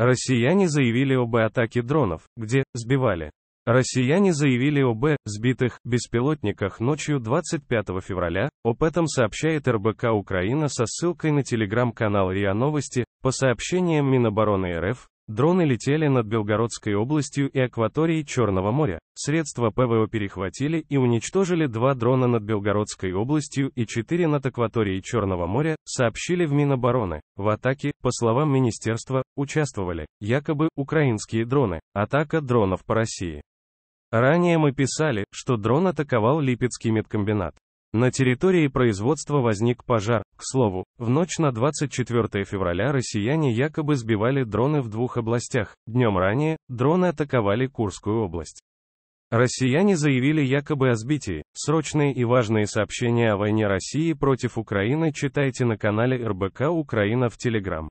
Россияне заявили об атаке дронов, где сбивали. Россияне заявили об сбитых беспилотниках ночью 25 февраля. Об этом сообщает РБК Украина со ссылкой на телеграм-канал РИА Новости. По сообщениям Минобороны РФ, Дроны летели над Белгородской областью и акваторией Черного моря. Средства ПВО перехватили и уничтожили два дрона над Белгородской областью и четыре над акваторией Черного моря, сообщили в Минобороны. В атаке, по словам министерства, участвовали якобы украинские дроны. Атака дронов по России. Ранее мы писали, что дрон атаковал Липецкий медкомбинат. На территории производства возник пожар. К слову, в ночь на 24 февраля россияне якобы сбивали дроны в двух областях. Днем ранее дроны атаковали Курскую область. Россияне заявили якобы о сбитии. Срочные и важные сообщения о войне России против Украины читайте на канале РБК Украина в Телеграм.